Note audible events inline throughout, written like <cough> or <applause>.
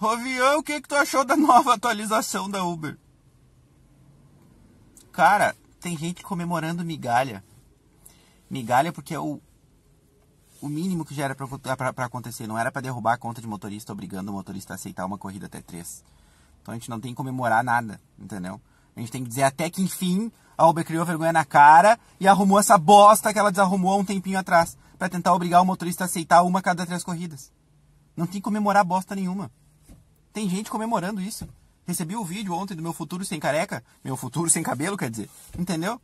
Rovian, o que, que tu achou da nova atualização da Uber? Cara, tem gente comemorando migalha. Migalha porque é o, o mínimo que já era para acontecer. Não era para derrubar a conta de motorista, obrigando o motorista a aceitar uma corrida até três. Então a gente não tem que comemorar nada, entendeu? A gente tem que dizer até que enfim a Uber criou vergonha na cara e arrumou essa bosta que ela desarrumou há um tempinho atrás para tentar obrigar o motorista a aceitar uma a cada três corridas. Não tem que comemorar bosta nenhuma. Tem gente comemorando isso. Recebi o um vídeo ontem do meu futuro sem careca, meu futuro sem cabelo, quer dizer, entendeu?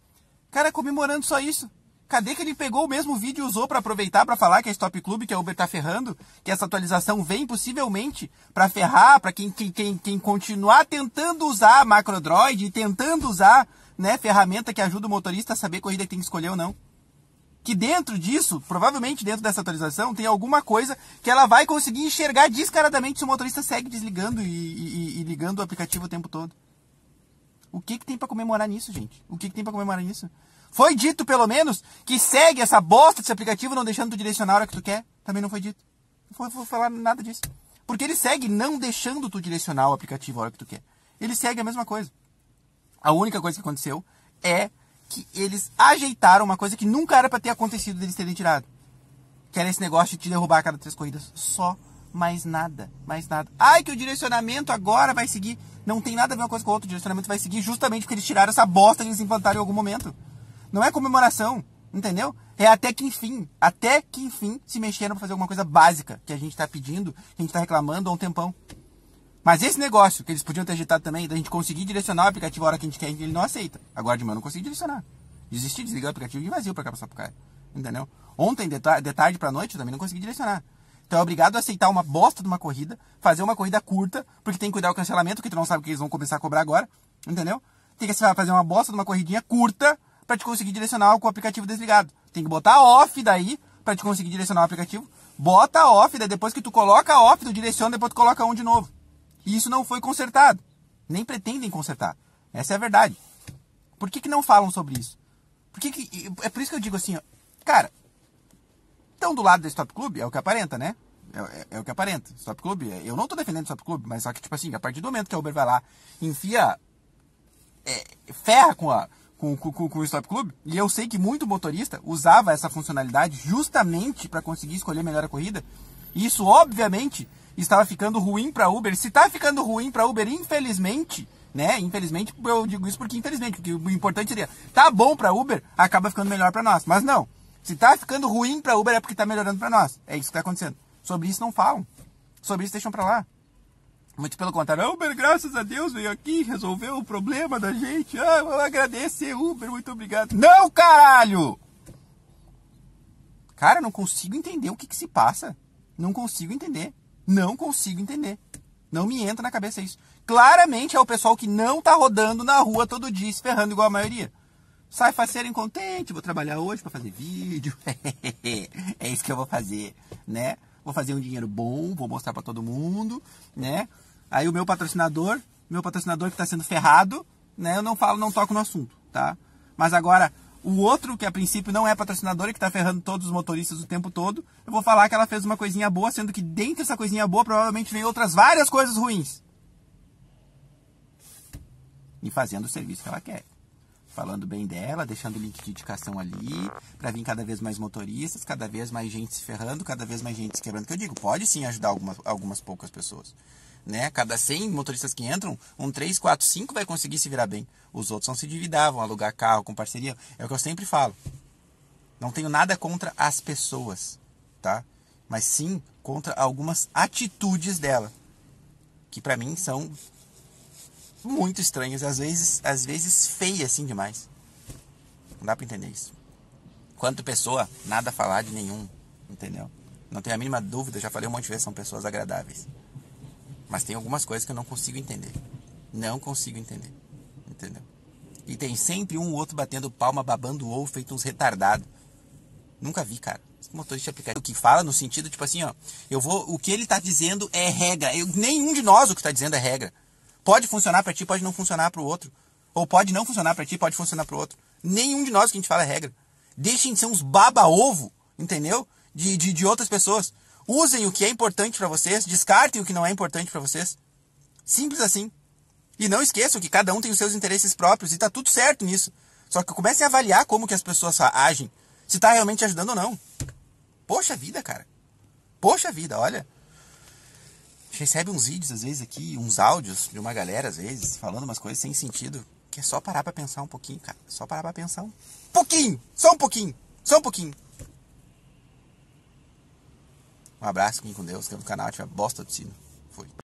Cara comemorando só isso. Cadê que ele pegou o mesmo vídeo e usou para aproveitar para falar que a é Stop Club, que a é Uber tá ferrando, que essa atualização vem possivelmente para ferrar, para quem, quem, quem continuar tentando usar macrodroid e tentando usar, né, ferramenta que ajuda o motorista a saber a corrida que tem que escolher ou não que dentro disso, provavelmente dentro dessa atualização, tem alguma coisa que ela vai conseguir enxergar descaradamente se o motorista segue desligando e, e, e ligando o aplicativo o tempo todo. O que, que tem para comemorar nisso, gente? O que, que tem para comemorar nisso? Foi dito, pelo menos, que segue essa bosta desse aplicativo não deixando tu direcionar a hora que tu quer? Também não foi dito. Não foi, foi falar nada disso. Porque ele segue não deixando tu direcionar o aplicativo a hora que tu quer. Ele segue a mesma coisa. A única coisa que aconteceu é que eles ajeitaram uma coisa que nunca era para ter acontecido deles terem tirado. Que era esse negócio de te derrubar a cada três corridas. Só mais nada, mais nada. Ai, que o direcionamento agora vai seguir. Não tem nada a ver uma coisa com a outra. O direcionamento vai seguir justamente porque eles tiraram essa bosta que eles implantaram em algum momento. Não é comemoração, entendeu? É até que enfim, até que enfim se mexeram para fazer alguma coisa básica que a gente está pedindo, que a gente está reclamando há um tempão. Mas esse negócio que eles podiam ter agitado também, da gente conseguir direcionar o aplicativo a hora que a gente quer, ele não aceita. Agora de manhã eu não consegui direcionar. Desisti, desligar o aplicativo e vazio para cá, para Sapucaia. Entendeu? Ontem, de, de tarde para noite, eu também não consegui direcionar. Então é obrigado a aceitar uma bosta de uma corrida, fazer uma corrida curta, porque tem que cuidar do cancelamento, que tu não sabe que eles vão começar a cobrar agora, entendeu? Tem que fazer uma bosta de uma corridinha curta para te conseguir direcionar com o aplicativo desligado. Tem que botar off daí para te conseguir direcionar o aplicativo. Bota off, daí depois que tu coloca off, tu direciona, depois tu coloca um de novo. E isso não foi consertado. Nem pretendem consertar. Essa é a verdade. Por que, que não falam sobre isso? Por que que, é por isso que eu digo assim, ó, cara, estão do lado do Stop Club, é o que aparenta, né? É, é, é o que aparenta. Stop Club, é, eu não estou defendendo o Stop Club, mas só que, tipo assim, a partir do momento que a Uber vai lá, enfia, é, ferra com a, com, com, com, o Stop Club. E eu sei que muito motorista usava essa funcionalidade justamente para conseguir escolher melhor a corrida. E isso, obviamente, estava ficando ruim para Uber. Se está ficando ruim para Uber, infelizmente, né? Infelizmente, eu digo isso porque infelizmente, porque o importante seria, tá bom para Uber, acaba ficando melhor para nós. Mas não. Se está ficando ruim para Uber é porque está melhorando para nós. É isso que está acontecendo. Sobre isso não falam. Sobre isso deixam para lá. Muito pelo contrário, ah, Uber, graças a Deus, veio aqui, resolveu o problema da gente. Ah, vou agradecer, Uber, muito obrigado. Não, caralho! Cara, não consigo entender o que, que se passa. Não consigo entender. Não consigo entender. Não me entra na cabeça isso. Claramente é o pessoal que não tá rodando na rua todo dia, se ferrando igual a maioria. Sai faceiro incontente, vou trabalhar hoje para fazer vídeo. <laughs> é isso que eu vou fazer, né? Vou fazer um dinheiro bom, vou mostrar para todo mundo, né? Aí o meu patrocinador, meu patrocinador que tá sendo ferrado, né? Eu não falo, não toco no assunto, tá? Mas agora o outro, que a princípio não é patrocinador e que está ferrando todos os motoristas o tempo todo, eu vou falar que ela fez uma coisinha boa, sendo que dentro dessa coisinha boa provavelmente vem outras várias coisas ruins. E fazendo o serviço que ela quer. Falando bem dela, deixando o link de indicação ali, para vir cada vez mais motoristas, cada vez mais gente se ferrando, cada vez mais gente se quebrando. Que eu digo, pode sim ajudar algumas, algumas poucas pessoas né? Cada 100 motoristas que entram, um 3, 4, 5 vai conseguir se virar bem. Os outros vão se dividavam alugar carro com parceria. É o que eu sempre falo. Não tenho nada contra as pessoas, tá? Mas sim contra algumas atitudes dela, que para mim são muito estranhas, às vezes, às vezes feias assim demais. Não dá para entender isso. Quanto pessoa, nada falar de nenhum, entendeu? Não tenho a mínima dúvida, já falei um monte de vezes, são pessoas agradáveis. Mas tem algumas coisas que eu não consigo entender. Não consigo entender. Entendeu? E tem sempre um ou outro batendo palma, babando o ovo, feito uns retardados. Nunca vi, cara. Esse motorista aplicativo que fala no sentido, tipo assim, ó. Eu vou. O que ele tá dizendo é regra. Eu, nenhum de nós o que tá dizendo é regra. Pode funcionar para ti, pode não funcionar para o outro. Ou pode não funcionar para ti, pode funcionar para o outro. Nenhum de nós que a gente fala é regra. Deixem de ser uns baba-ovo, entendeu? De, de, de outras pessoas. Usem o que é importante para vocês, descartem o que não é importante para vocês. Simples assim. E não esqueçam que cada um tem os seus interesses próprios e tá tudo certo nisso. Só que comecem a avaliar como que as pessoas agem, se tá realmente ajudando ou não. Poxa vida, cara. Poxa vida, olha. A gente recebe uns vídeos às vezes aqui, uns áudios de uma galera às vezes falando umas coisas sem sentido, que é só parar para pensar um pouquinho, cara. É só parar para pensar um pouquinho, só um pouquinho, só um pouquinho. Um abraço, fiquem com Deus, inscreva no canal, ativa bosta do sino. Fui.